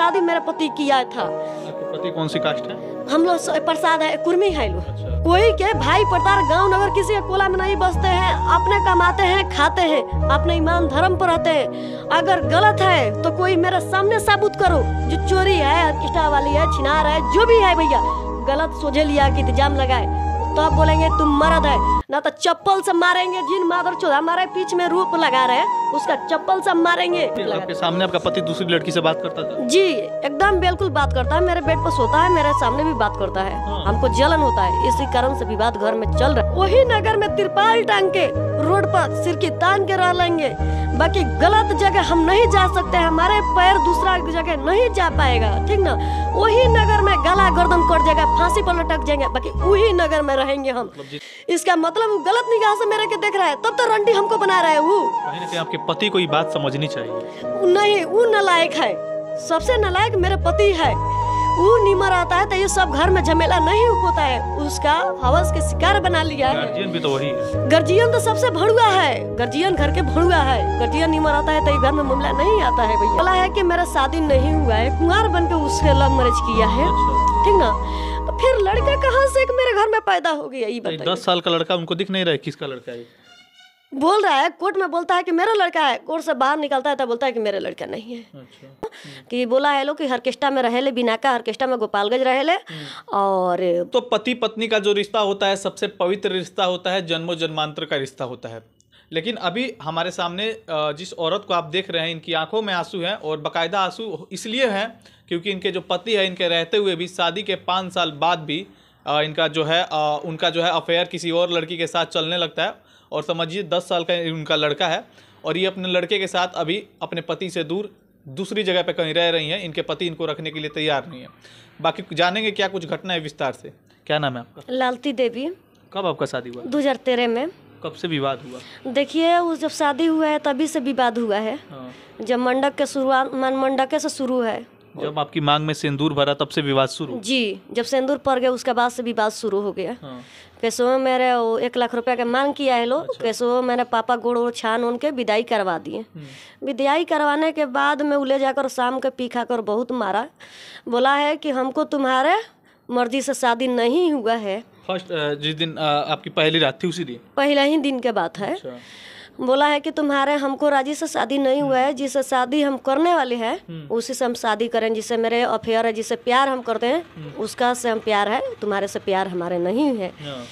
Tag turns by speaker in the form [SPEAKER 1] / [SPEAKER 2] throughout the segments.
[SPEAKER 1] शादी मेरा पति किया था
[SPEAKER 2] पति कौन सी कास्ट है
[SPEAKER 1] हम लोग प्रसाद है कुर्मी है लोग अच्छा। कोई के भाई प्रतार गांव नगर किसी के कोला में नहीं बसते हैं अपने कमाते हैं खाते हैं अपने ईमान धर्म पर रहते हैं अगर गलत है तो कोई मेरे सामने साबुत करो जो चोरी है अर्किस्टा वाली है छिनार है जो भी है भैया गलत सोझे लिया की इंतजाम लगाए तो आप बोलेंगे तुम मरद है ना तो चप्पल से मारेंगे जिन माधर चौध हमारे पीछे में रूप लगा रहे उसका चप्पल से मारेंगे आपके
[SPEAKER 2] सामने आपका पति दूसरी लड़की से बात करता था जी
[SPEAKER 1] एकदम बिल्कुल बात करता है मेरे बेड पर सोता है मेरे सामने भी बात करता है हाँ। हमको जलन होता है इसी कारण से विवाद घर में चल रहा है वही नगर में तिरपाल टांग के रोड पर सिर की तान के रह लेंगे बाकी गलत जगह हम नहीं जा सकते हमारे पैर दूसरा जगह नहीं जा पाएगा ठीक ना वही नगर में गला गर्दन कर जाएगा फांसी पर लटक जाएंगे बाकी वही नगर में रहेंगे हम मतलब इसका मतलब मतलब गलत निगाह से मेरे के देख रहा है तब तो रंटी हमको बना रहे वो
[SPEAKER 2] कहीं ना कहीं आपके पति को ये बात समझनी चाहिए
[SPEAKER 1] नहीं वो नलायक है सबसे नलायक मेरे पति है वो नीमर आता है तो ये सब घर में झमेला नहीं होता है उसका हवस के शिकार बना लिया है गर्जियन
[SPEAKER 2] भी तो वही है
[SPEAKER 1] गर्जियन तो सबसे भड़ुआ है गर्जियन घर के भड़ुआ है गर्जियन नीमर आता है तो घर में मामला नहीं आता है भैया बोला है कि मेरा शादी नहीं हुआ है कुंवार बन के उसके लव मैरिज किया है अच्छा। ठीक ना तो फिर लड़का कहाँ से मेरे घर में पैदा हो गया ये बताइए
[SPEAKER 2] दस साल का लड़का उनको दिख नहीं रहा है किसका लड़का है
[SPEAKER 1] बोल रहा है कोर्ट में बोलता है कि मेरा लड़का है कोर्ट से बाहर निकलता है तो बोलता है कि मेरा लड़का नहीं है अच्छा। कि बोला है लोग कि हरकेस्टा में रहे ले बिना का हरकेस्टा में गोपालगंज रहे ले और तो
[SPEAKER 2] पति पत्नी का जो रिश्ता होता है सबसे पवित्र रिश्ता होता है जन्मो जन्मांतर का रिश्ता होता है लेकिन अभी हमारे सामने जिस औरत को आप देख रहे हैं इनकी आंखों में आंसू हैं और बकायदा आंसू इसलिए हैं क्योंकि इनके जो पति हैं इनके रहते हुए भी शादी के पाँच साल बाद भी इनका जो है उनका जो है अफेयर किसी और लड़की के साथ चलने लगता है और समझिए दस साल का उनका लड़का है और ये अपने लड़के के साथ अभी अपने पति से दूर दूसरी जगह पर कहीं रह रही हैं इनके पति इनको रखने के लिए तैयार नहीं है बाकी जानेंगे क्या कुछ घटना है विस्तार से क्या नाम है आपका
[SPEAKER 1] लालती देवी
[SPEAKER 2] कब आपका शादी हुआ
[SPEAKER 1] दो में
[SPEAKER 2] कब से विवाद हुआ
[SPEAKER 1] देखिए वो जब शादी हुआ है तभी से विवाद हुआ है हाँ। जब मंडक के शुरुआत मन मंडके से शुरू है
[SPEAKER 2] जब आपकी मांग में सिंदूर भरा तब से विवाद शुरू जी
[SPEAKER 1] जब सिंदूर पड़ गया उसके बाद से विवाद शुरू हो गया हाँ। कैसे मेरे वो एक लाख रुपया का मांग किया है लोग अच्छा। कैसे मेरे पापा गोड़ और छान उनके विदाई करवा दिए हम्म। विदाई करवाने के बाद में उले जाकर शाम के पी खा कर बहुत मारा बोला है कि हमको तुम्हारे मर्जी से शादी नहीं हुआ है
[SPEAKER 2] फर्स्ट जिस दिन आपकी पहली रात थी उसी दिन
[SPEAKER 1] पहला ही दिन के बात है अच्छा। बोला है कि तुम्हारे हमको राजी से शादी नहीं हुआ है जिससे शादी हम करने वाले हैं हम्म। उसी से हम शादी करें जिससे मेरे अफेयर है जिससे प्यार हम करते हैं हम्म। उसका से हम प्यार है तुम्हारे से प्यार हमारे नहीं है हाँ।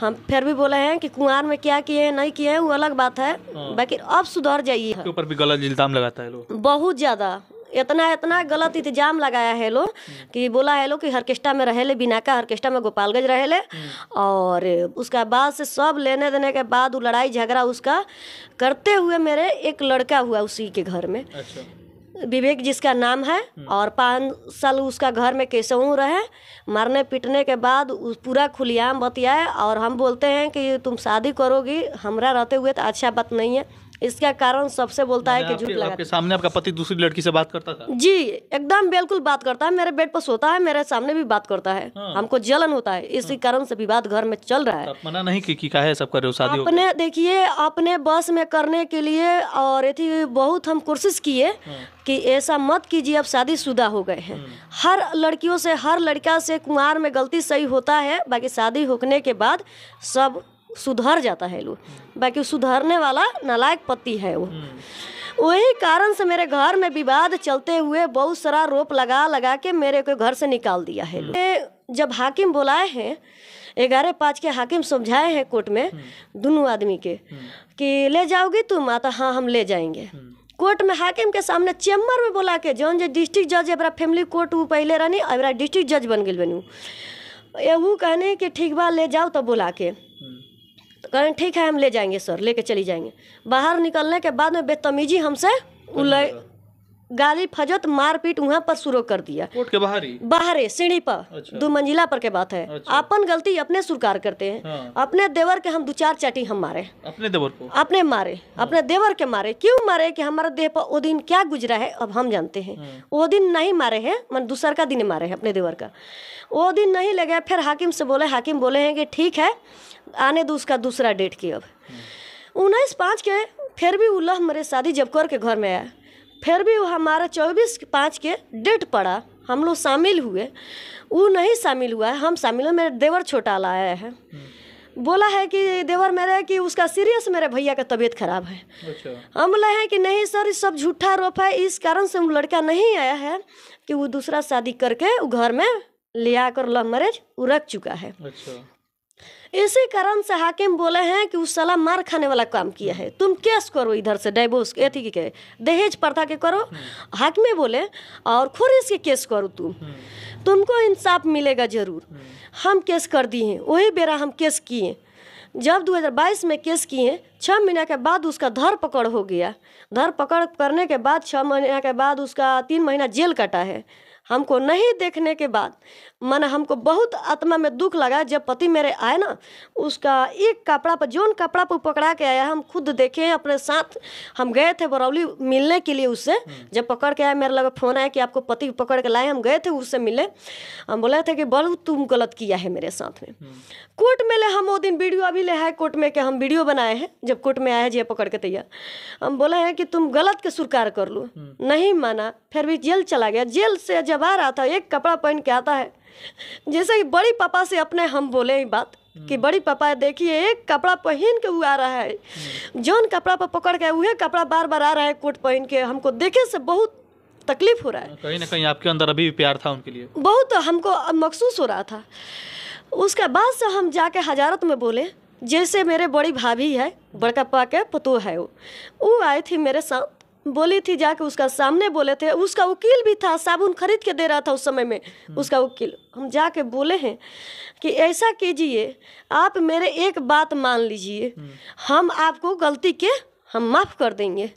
[SPEAKER 1] हम फिर भी बोले हैं कि कुंवार में क्या किए नहीं किए वो अलग बात है हाँ। बाकी अब सुधर जाइए ऊपर
[SPEAKER 2] भी गलत इल्जाम लगाता है लोग
[SPEAKER 1] बहुत ज्यादा इतना इतना गलत इंतजाम लगाया है लोग कि बोला है लोग कि हरकेस्टा में रहे ले बिना का हरकेस्टा में गोपालगंज रहे ले और उसका बाद से सब लेने देने के बाद वो लड़ाई झगड़ा उसका करते हुए मेरे एक लड़का हुआ उसी के घर में अच्छा। विवेक जिसका नाम है और पाँच साल उसका घर में कैसे हूँ रहे मरने पीटने के बाद उस पूरा खुलियाम बतियाए और हम बोलते हैं कि तुम शादी करोगी हमरा रहते हुए तो अच्छा बात नहीं है इसका कारण सबसे बोलता है कि झूठ लगा आपके
[SPEAKER 2] सामने आपका पति दूसरी लड़की से बात करता था
[SPEAKER 1] जी एकदम बिल्कुल बात करता है मेरे बेड पर सोता है मेरे सामने भी बात करता है हाँ। हमको जलन होता है इसी हाँ। कारण से विवाद घर में चल रहा है
[SPEAKER 2] मना नहीं की का है सब कर शादी अपने
[SPEAKER 1] देखिए अपने बस में करने के लिए और यदि बहुत हम कोशिश किए हाँ। कि ऐसा मत कीजिए अब शादी शुदा हो गए हैं हाँ। हर लड़कियों से हर लड़का से कुमार में गलती सही होता है बाकी शादी होने के बाद सब सुधर जाता है लोग बाकी सुधरने वाला नालायक पति है वो वही कारण से मेरे घर में विवाद चलते हुए बहुत सारा रोप लगा लगा के मेरे को घर से निकाल दिया है जब हाकिम बुलाए हैं ग्यारह पाँच के हाकिम समझाए हैं कोर्ट में दोनों आदमी के कि ले जाओगी तुम आता हाँ हम ले जाएंगे कोर्ट में हाकिम के सामने चैम्बर में बोला के जौन जो डिस्ट्रिक्ट जज है फैमिली कोर्ट वो पहले रहनी अब डिस्ट्रिक्ट जज बन गई बनू ये कहने कि ठीक बा ले जाओ तब बोला के तो कहें ठीक है हम ले जाएंगे सर लेके चली जाएंगे बाहर निकलने के बाद में बेतमीजी हमसे उल गाली फजत मारपीट वहाँ पर शुरू कर दिया कोर्ट के बाहर ही बाहरे सीढ़ी पर अच्छा। दो मंजिला पर के बात है अच्छा। अपन गलती अपने स्वीकार करते हैं हाँ। अपने देवर के हम दो चार चाटी हम मारे
[SPEAKER 2] अपने देवर को
[SPEAKER 1] अपने मारे हाँ। अपने देवर के मारे क्यों मारे कि हमारे देह पर वो दिन क्या गुजरा है अब हम जानते हैं हाँ। वो दिन नहीं मारे है मन दूसर का दिन मारे है अपने देवर का वो दिन नहीं लगे फिर हाकिम से बोले हाकिम बोले हैं कि ठीक है आने दो उसका दूसरा डेट की अब हाँ। उन्नीस पाँच के फिर भी उल्लाह मेरे शादी जबकर के घर में आया फिर भी हमारा चौबीस पाँच के डेट पड़ा हम लोग शामिल हुए वो नहीं शामिल हुआ है हम शामिल हुए मेरे देवर छोटा लाया है हम्म। बोला है कि देवर मेरे कि उसका सीरियस मेरे भैया का तबीयत खराब है अच्छा। हम बोले हैं कि नहीं सर ये सब झूठा रोप है इस कारण से वो लड़का नहीं आया है कि वो दूसरा शादी करके घर में ले आकर लव मैरिज वो रख चुका है अच्छा। इसी कारण से हाकिम बोले हैं कि उस सलाह मार खाने वाला काम किया है तुम केस करो इधर से डाइवोर्स अथी कहे दहेज प्रथा के करो हम्म। हाकिमे बोले और खुरीस के केस करो तुम हम्म। तुमको इंसाफ मिलेगा ज़रूर हम्म। हम केस कर दिए हैं वही बेरा हम केस किए जब 2022 में केस किए छः महीने के बाद उसका धर पकड़ हो गया धर पकड़ करने के बाद छः महीने के बाद उसका तीन महीना जेल कटा है हमको नहीं देखने के बाद मन हमको बहुत आत्मा में दुख लगा जब पति मेरे आए ना उसका एक कपड़ा पर जौन कपड़ा पर पकड़ा के आया हम खुद देखे हैं अपने साथ हम गए थे बरौली मिलने के लिए उससे हम्म। जब पकड़ के आया मेरे लगा फ़ोन आया कि आपको पति पकड़ के लाए हम गए थे उससे मिले हम बोले थे कि बहुत तुम गलत किया है मेरे साथ में हम्म। कोर्ट में ले हम वो दिन वीडियो अभी ले है कोर्ट में के हम वीडियो बनाए हैं जब कोर्ट में आए जी पकड़ के तैयार हम बोले हैं कि तुम गलत के स्वीकार कर लो हम्म। नहीं माना फिर भी जेल चला गया जेल से जब चबा रहा था एक कपड़ा पहन के आता है जैसे कि बड़ी पापा से अपने हम बोले ही बात कि बड़ी पापा देखिए एक कपड़ा पहन के वो आ रहा है जौन कपड़ा पर पकड़ के वह कपड़ा बार बार आ रहा है कोट पहन के हमको देखे से बहुत तकलीफ हो रहा है
[SPEAKER 2] कहीं ना कहीं आपके अंदर अभी भी प्यार था उनके लिए
[SPEAKER 1] बहुत हमको महसूस हो रहा था उसके बाद से हम जाके हजारत में बोले जैसे मेरे बड़ी भाभी है बड़का पा के पतो है वो वो आई थी मेरे साथ बोली थी जाके उसका सामने बोले थे उसका वकील भी था साबुन खरीद के दे रहा था उस समय में हम्म। उसका वकील हम जाके बोले हैं कि ऐसा कीजिए आप मेरे एक बात मान लीजिए हम्म। हम आपको गलती के हम माफ़ कर देंगे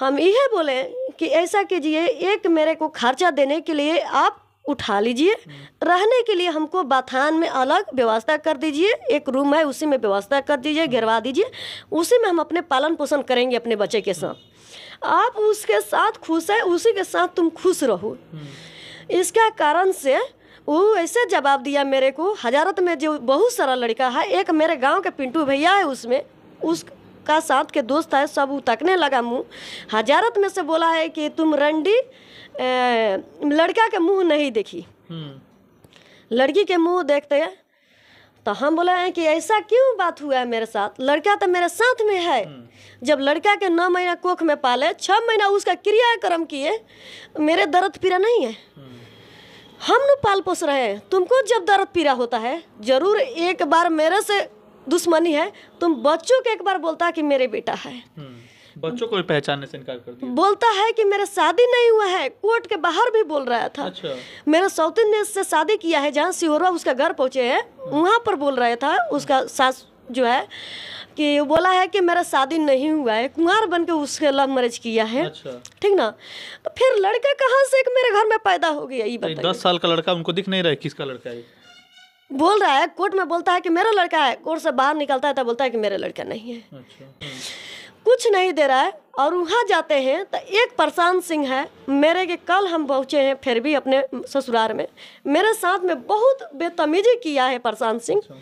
[SPEAKER 1] हम यह बोले कि ऐसा कीजिए एक मेरे को खर्चा देने के लिए आप उठा लीजिए हम्म। रहने के लिए हमको बाथान में अलग व्यवस्था कर दीजिए एक रूम है उसी में व्यवस्था कर दीजिए गिरवा दीजिए उसी में हम अपने पालन पोषण करेंगे अपने बच्चे के साथ आप उसके साथ खुश है उसी के साथ तुम खुश रहो हम्म। इसका कारण से वो ऐसे जवाब दिया मेरे को हजारत में जो बहुत सारा लड़का है एक मेरे गांव के पिंटू भैया है उसमें उसका साथ के दोस्त है सब तकने लगा मुँह हजारत में से बोला है कि तुम रंडी ए, लड़का के मुंह नहीं देखी हम्म। लड़की के मुंह देखते हैं तो हम बोले हैं कि ऐसा क्यों बात हुआ है मेरे साथ लड़का तो मेरे साथ में है हम्म। जब लड़का के नौ महीना कोख में पाले छः महीना उसका क्रियाक्रम किए मेरे दर्द पीड़ा नहीं है हम्म। हम न पाल पोस रहे हैं तुमको जब दर्द पीड़ा होता है जरूर एक बार मेरे से दुश्मनी है तुम बच्चों के एक बार बोलता कि मेरे बेटा है हम्म।
[SPEAKER 2] बच्चों को पहचानने से इनकार कर दिया
[SPEAKER 1] बोलता है कि मेरा शादी नहीं हुआ है कोर्ट के बाहर भी बोल रहा था अच्छा मेरा सौतीन ने इससे शादी किया है जहाँ सिहोरवा उसका घर पहुँचे है हाँ। वहाँ पर बोल रहा था उसका सास जो है कि बोला है कि मेरा शादी नहीं हुआ है कुमार बन के उसके लव मैरिज किया है अच्छा। ठीक ना तो फिर लड़का कहाँ से मेरे घर में पैदा हो गया ये दस
[SPEAKER 2] साल का लड़का उनको दिख नहीं रहा है किसका लड़का है
[SPEAKER 1] बोल रहा है कोर्ट में बोलता है कि मेरा लड़का है कोर्ट से बाहर निकलता है तो बोलता है कि मेरा लड़का नहीं है अच्छा। हाँ। कुछ नहीं दे रहा है और वहाँ जाते हैं तो एक प्रशांत सिंह है मेरे के कल हम पहुँचे हैं फिर भी अपने ससुराल में मेरे साथ में बहुत बेतमीजी किया है प्रशांत सिंह अच्छा।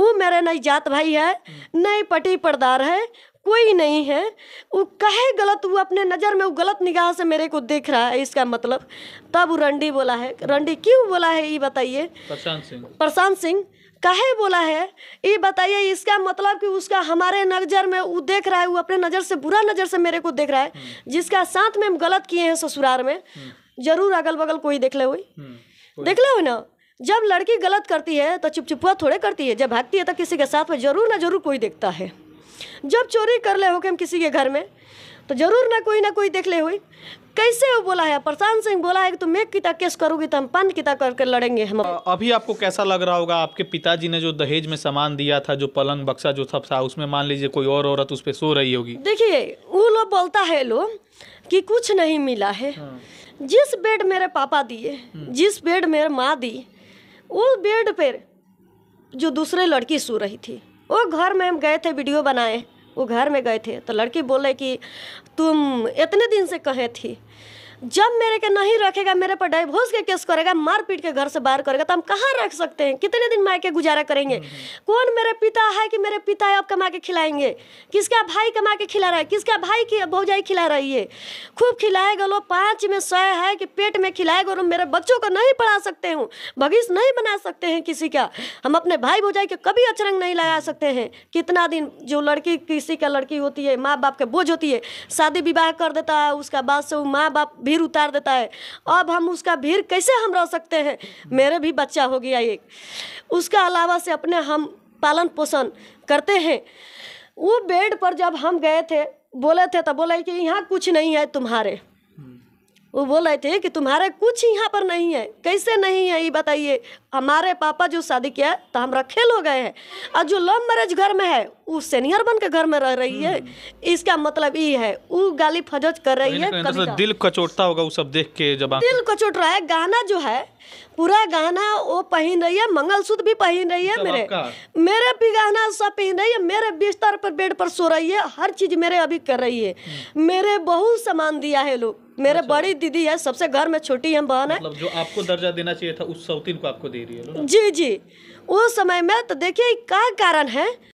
[SPEAKER 1] वो मेरे नहीं जात भाई है नहीं पटी पड़दार है कोई नहीं है वो कहे गलत वो अपने नज़र में वो गलत निगाह से मेरे को देख रहा है इसका मतलब तब वो रंडी बोला है रंडी क्यों बोला है ये बताइए प्रशांत सिंह प्रशांत सिंह काहे बोला है ये बताइए इसका मतलब कि उसका हमारे नज़र में वो देख रहा है वो अपने नज़र से बुरा नज़र से मेरे को देख रहा है हम्म। जिसका साथ में हम गलत किए हैं ससुराल में हम्म। जरूर अगल बगल कोई देख ले हुई हम्म, देख ले हुई ना जब लड़की गलत करती है तो चुपचुपुआ थोड़े करती है जब भागती है तो किसी के साथ में जरूर ना जरूर कोई देखता है जब चोरी कर ले हो कि हम किसी के घर में तो जरूर ना कोई ना कोई देख ले हुई कैसे वो बोला है प्रशांत सिंह बोला है कि तुम मैं किता केस करोगी तो हम पान किता करके लड़ेंगे हम
[SPEAKER 2] अभी आपको कैसा लग रहा होगा आपके पिताजी ने जो दहेज में सामान दिया था जो पलंग बक्सा जो सब था उसमें मान लीजिए कोई और औरत उस पर सो रही होगी
[SPEAKER 1] देखिए वो लोग बोलता है लोग कि कुछ नहीं मिला है हाँ। जिस बेड मेरे पापा दिए हाँ। जिस बेड मेरे माँ दी उस बेड पर जो दूसरे लड़की सो रही थी वो घर में हम गए थे वीडियो बनाए वो घर में गए थे तो लड़की बोले कि तुम इतने दिन से कहे थी जब मेरे के नहीं रखेगा मेरे पर डाइवोर्स के केस करेगा मार पीट के घर से बाहर करेगा तो हम कहाँ रख सकते हैं कितने दिन मायके गुजारा करेंगे हम्म, हम्म। कौन मेरे पिता है कि मेरे पिता अब कमा के खिलाएंगे किसका भाई कमा के खिला रहा है किसका भाई की भौजाई खिला रही है खूब खिलाएगा लो पाँच में सौ है कि पेट में खिलाएगा और मेरे बच्चों को नहीं पढ़ा सकते हूँ भविष्य नहीं बना सकते हैं किसी का हम अपने भाई भौजाई के कभी अचरंग नहीं लगा सकते हैं कितना दिन जो लड़की किसी का लड़की होती है माँ बाप के बोझ होती है शादी विवाह कर देता है उसका बाद से वो माँ बाप भी भीड़ उतार देता है अब हम उसका भीड़ कैसे हम रह सकते हैं मेरे भी बच्चा हो गया एक उसका अलावा से अपने हम पालन पोषण करते हैं वो बेड पर जब हम गए थे बोले थे तो बोले कि यहाँ कुछ नहीं है तुम्हारे वो बोल रहे थे कि तुम्हारे कुछ यहाँ पर नहीं है कैसे नहीं है ये बताइए हमारे पापा जो शादी किया तो हम रखेल हो गए हैं और जो लव मैरिज घर में है वो सीनियर बन के घर में रह रही है हम्म। इसका मतलब ये है वो गाली फजज कर रही है तो कभी तो दिल
[SPEAKER 2] कचोटता होगा वो सब देख के जब
[SPEAKER 1] दिल कचोट रहा है गाना जो है पूरा गहना वो पहन रही है मंगलसूत्र भी पहन रही है मेरे मेरे भी गहना सब पहन रही है मेरे बिस्तर पर बेड पर सो रही है हर चीज मेरे अभी कर रही है हम्म। मेरे बहुत सामान दिया है लोग मेरे अच्छा। बड़ी दीदी है सबसे घर में छोटी हम बहन है मतलब
[SPEAKER 2] जो आपको दर्जा देना चाहिए था उस सौतीन को आपको दे रही है
[SPEAKER 1] जी जी उस समय में तो देखिए क्या कारण है